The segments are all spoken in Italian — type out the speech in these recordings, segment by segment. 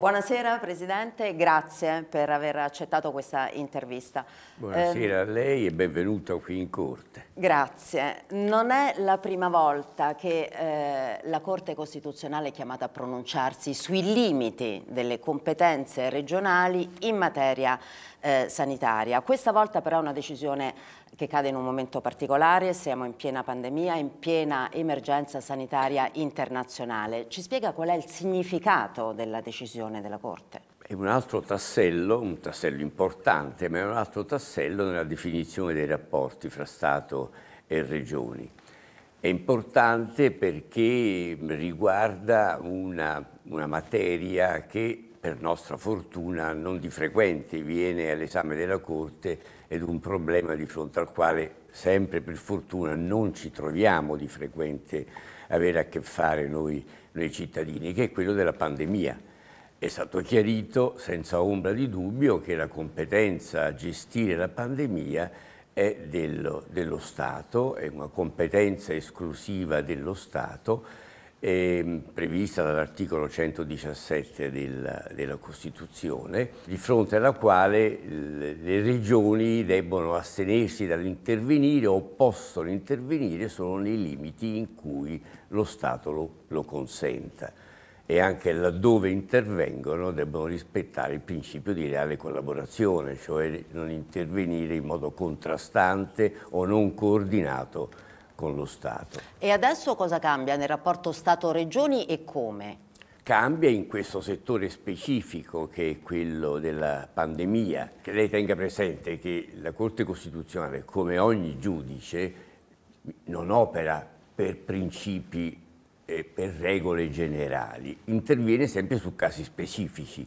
Buonasera Presidente, grazie per aver accettato questa intervista. Buonasera eh, a lei e benvenuta qui in Corte. Grazie. Non è la prima volta che eh, la Corte Costituzionale è chiamata a pronunciarsi sui limiti delle competenze regionali in materia eh, sanitaria. Questa volta però è una decisione che cade in un momento particolare, siamo in piena pandemia, in piena emergenza sanitaria internazionale. Ci spiega qual è il significato della decisione della Corte? È un altro tassello, un tassello importante, ma è un altro tassello nella definizione dei rapporti fra Stato e Regioni. È importante perché riguarda una, una materia che per nostra fortuna non di frequente viene all'esame della Corte ed un problema di fronte al quale sempre per fortuna non ci troviamo di frequente avere a che fare noi, noi cittadini, che è quello della pandemia. È stato chiarito senza ombra di dubbio che la competenza a gestire la pandemia è dello, dello Stato, è una competenza esclusiva dello Stato, eh, prevista dall'articolo 117 della, della, Costituzione, di fronte alla quale le regioni debbono astenersi dall'intervenire o possono intervenire solo nei limiti in cui lo Stato lo, lo consenta e anche laddove intervengono debbono rispettare il principio di reale collaborazione, cioè non intervenire in modo contrastante o non coordinato con lo Stato. E adesso cosa cambia nel rapporto Stato-Regioni e come? Cambia in questo settore specifico che è quello della pandemia. Che lei tenga presente che la Corte Costituzionale, come ogni giudice, non opera per principi e per regole generali, interviene sempre su casi specifici.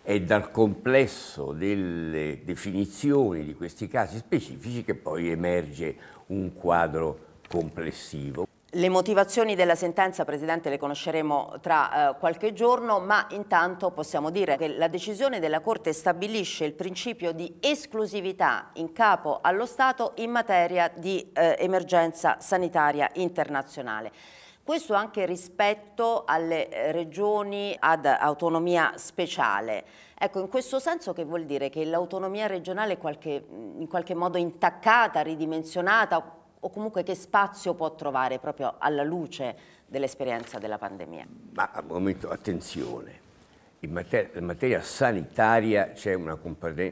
È dal complesso delle definizioni di questi casi specifici che poi emerge un quadro complessivo. Le motivazioni della sentenza, Presidente, le conosceremo tra eh, qualche giorno, ma intanto possiamo dire che la decisione della Corte stabilisce il principio di esclusività in capo allo Stato in materia di eh, emergenza sanitaria internazionale. Questo anche rispetto alle eh, regioni ad autonomia speciale. Ecco, in questo senso che vuol dire che l'autonomia regionale è qualche, in qualche modo intaccata, ridimensionata, o comunque che spazio può trovare proprio alla luce dell'esperienza della pandemia? Ma al ah, momento, attenzione, in materia, in materia sanitaria c'è una,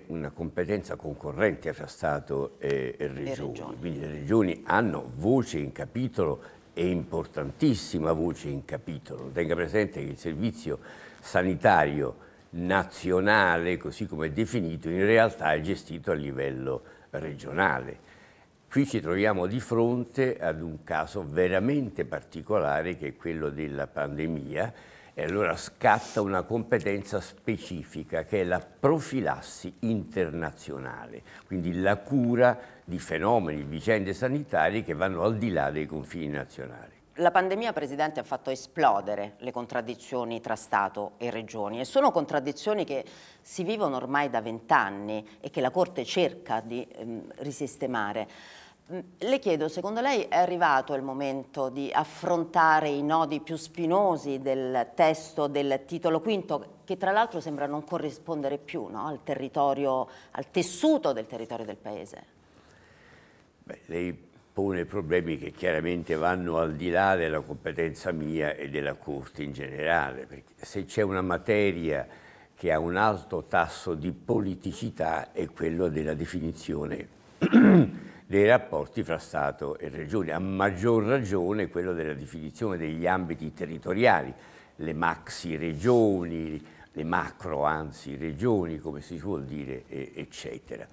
una, competenza concorrente fra Stato e, e regioni. regioni, quindi le regioni hanno voce in capitolo e importantissima voce in capitolo. Tenga presente che il servizio sanitario nazionale, così come è definito, in realtà è gestito a livello regionale Qui ci troviamo di fronte ad un caso veramente particolare che è quello della pandemia e allora scatta una competenza specifica che è la profilassi internazionale, quindi la cura di fenomeni, vicende sanitarie che vanno al di là dei confini nazionali. La pandemia, Presidente, ha fatto esplodere le contraddizioni tra Stato e Regioni e sono contraddizioni che si vivono ormai da vent'anni e che la Corte cerca di ehm, risistemare. Le chiedo, secondo lei è arrivato il momento di affrontare i nodi più spinosi del testo del titolo quinto, che tra l'altro sembra non corrispondere più no? al territorio, al tessuto del territorio del Paese? Beh, lei pone problemi che chiaramente vanno al di là della competenza mia e della Corte in generale, perché se c'è una materia che ha un alto tasso di politicità è quello della definizione dei rapporti fra Stato e Regione, a maggior ragione quello della definizione degli ambiti territoriali, le maxi regioni, le macro anzi regioni come si suol dire, eccetera.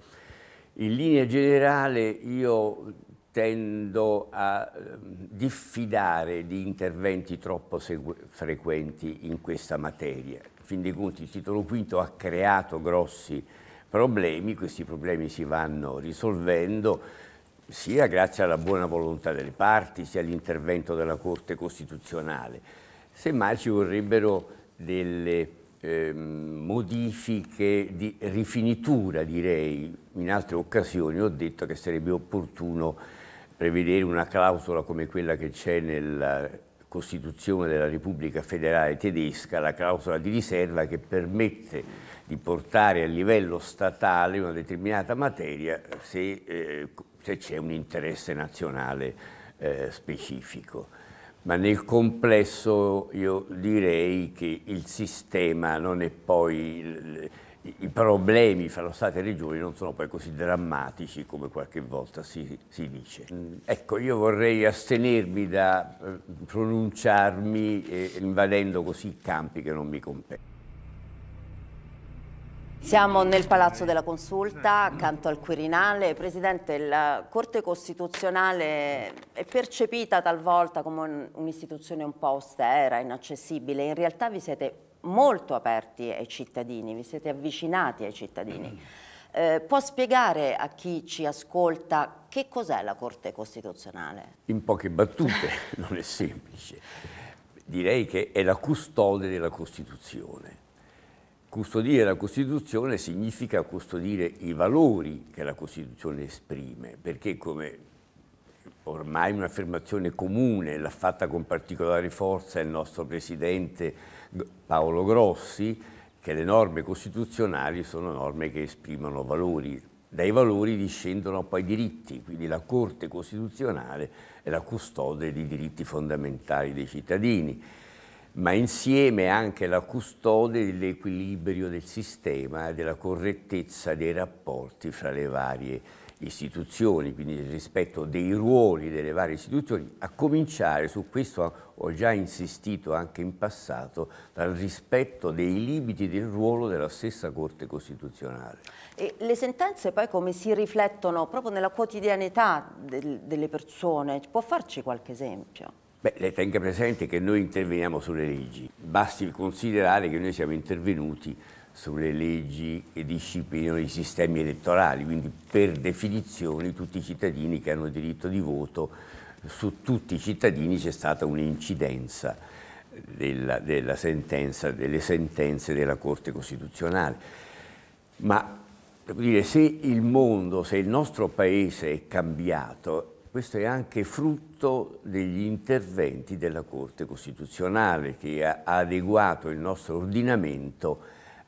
In linea generale io tendo a ehm, diffidare di interventi troppo frequenti in questa materia. In fin dei conti il titolo V ha creato grossi problemi, questi problemi si vanno risolvendo sia grazie alla buona volontà delle parti, sia all'intervento della Corte Costituzionale. Semmai ci vorrebbero delle eh, modifiche di rifinitura, direi. In altre occasioni ho detto che sarebbe opportuno prevedere una clausola come quella che c'è nel Costituzione della Repubblica Federale Tedesca la clausola di riserva che permette di portare a livello statale una determinata materia se, eh, se c'è un interesse nazionale eh, specifico. Ma nel complesso io direi che il sistema non è poi i problemi fra lo Stato e le Regioni non sono poi così drammatici come qualche volta si, si dice. Mm, ecco, io vorrei astenermi da eh, pronunciarmi eh, invadendo così campi che non mi competono. Siamo nel Palazzo della Consulta, accanto al Quirinale. Presidente, la Corte Costituzionale è percepita talvolta come un'istituzione un po' austera, inaccessibile. In realtà vi siete molto aperti ai cittadini, vi siete avvicinati ai cittadini. Mm-hmm. Eh, può spiegare a chi ci ascolta che cos'è la Corte Costituzionale? In poche battute, non è semplice. Direi che è la custode della Costituzione. Custodire la Costituzione significa custodire i valori che la Costituzione esprime, perché come ormai un'affermazione comune, l'ha fatta con particolare forza il nostro presidente Paolo Grossi, che le norme costituzionali sono norme che esprimono valori. Dai valori discendono poi i diritti, quindi la Corte Costituzionale è la custode dei diritti fondamentali dei cittadini ma insieme anche la custode dell'equilibrio del sistema, e della correttezza dei rapporti fra le varie istituzioni, quindi il rispetto dei ruoli delle varie istituzioni, a cominciare, su questo ho già insistito anche in passato, dal rispetto dei limiti del ruolo della stessa Corte Costituzionale. E le sentenze poi come si riflettono proprio nella quotidianità del, delle persone? Può farci qualche esempio? Beh, lei tenga presente che noi interveniamo sulle leggi, basti considerare che noi siamo intervenuti sulle leggi che disciplinano i sistemi elettorali, quindi per definizione tutti i cittadini che hanno diritto di voto, su tutti i cittadini c'è stata un'incidenza della, della sentenza, delle sentenze della Corte Costituzionale. Ma dire, se il mondo, se il nostro paese è cambiato questo è anche frutto degli interventi della Corte Costituzionale che ha adeguato il nostro ordinamento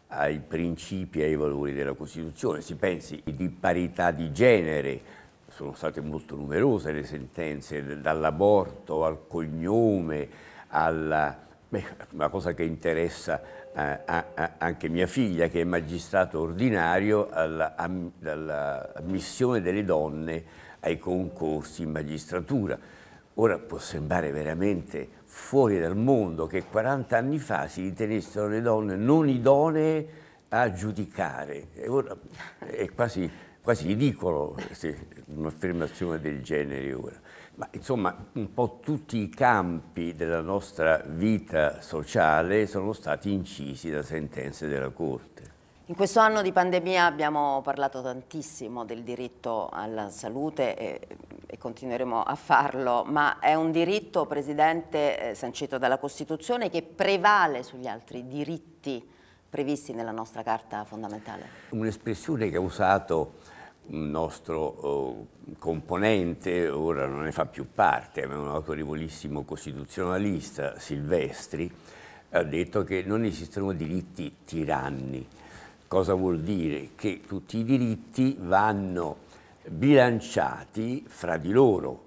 ai principi e ai valori della Costituzione. Si pensi di parità di genere, sono state molto numerose le sentenze, dall'aborto al cognome, alla, beh, una cosa che interessa eh, a, a, anche mia figlia che è magistrato ordinario, alla, missione delle donne ai concorsi in magistratura. Ora può sembrare veramente fuori dal mondo che 40 anni fa si ritenessero le donne non idonee a giudicare. E ora è quasi, quasi ridicolo un'affermazione del genere ora. Ma insomma un po' tutti i campi della nostra vita sociale sono stati incisi da sentenze della Corte. In questo anno di pandemia abbiamo parlato tantissimo del diritto alla salute e, e, continueremo a farlo, ma è un diritto, Presidente, eh, sancito dalla Costituzione che prevale sugli altri diritti previsti nella nostra Carta fondamentale. Un'espressione che ha usato un nostro oh, componente, ora non ne fa più parte, ma è un autorevolissimo costituzionalista, Silvestri, ha detto che non esistono diritti tiranni Cosa vuol dire? Che tutti i diritti vanno bilanciati fra di loro,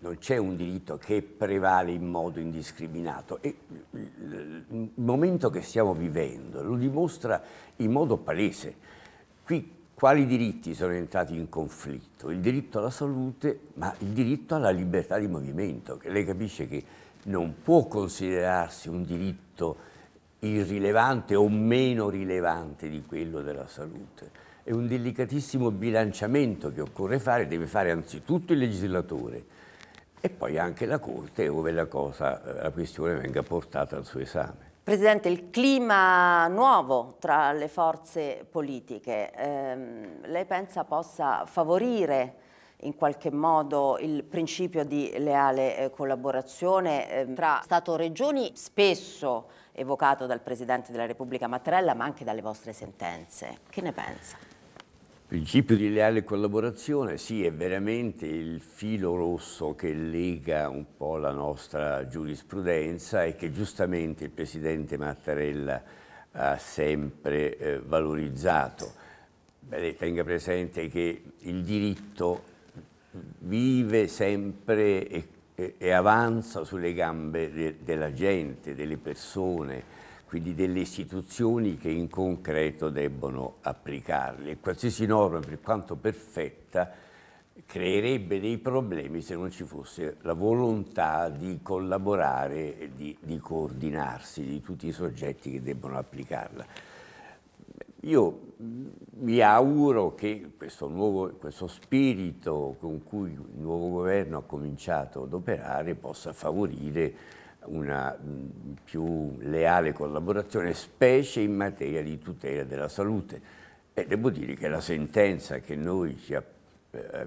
non c'è un diritto che prevale in modo indiscriminato e il momento che stiamo vivendo lo dimostra in modo palese. Qui quali diritti sono entrati in conflitto? Il diritto alla salute, ma il diritto alla libertà di movimento. che Lei capisce che non può considerarsi un diritto irrilevante o meno rilevante di quello della salute. È un delicatissimo bilanciamento che occorre fare, deve fare anzitutto il legislatore e poi anche la Corte, dove la, cosa, eh, la questione venga portata al suo esame. Presidente, il clima nuovo tra le forze politiche, ehm, lei pensa possa favorire in qualche modo il principio di leale eh, collaborazione ehm, tra Stato-Regioni, e spesso evocato dal Presidente della Repubblica Mattarella, ma anche dalle vostre sentenze. Che ne pensa? Il principio di leale collaborazione, sì, è veramente il filo rosso che lega un po' la nostra giurisprudenza e che giustamente il Presidente Mattarella ha sempre eh, valorizzato. Beh, tenga presente che il diritto vive sempre e, e, e avanza sulle gambe de, della gente, delle persone, quindi delle istituzioni che in concreto debbono applicarle. qualsiasi norma, per quanto perfetta, creerebbe dei problemi se non ci fosse la volontà di collaborare, di, di coordinarsi di tutti i soggetti che debbono applicarla. Io mi auguro che questo, nuovo, questo spirito con cui il nuovo governo ha cominciato ad operare possa favorire una mm, più leale collaborazione, specie in materia di tutela della salute. E devo dire che la sentenza che noi eh,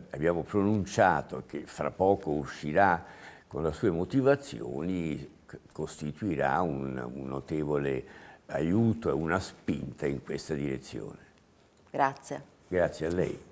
abbiamo pronunciato, che fra poco uscirà con le sue motivazioni, costituirà un, un notevole aiuto e una spinta in questa direzione. Grazie. Grazie a lei.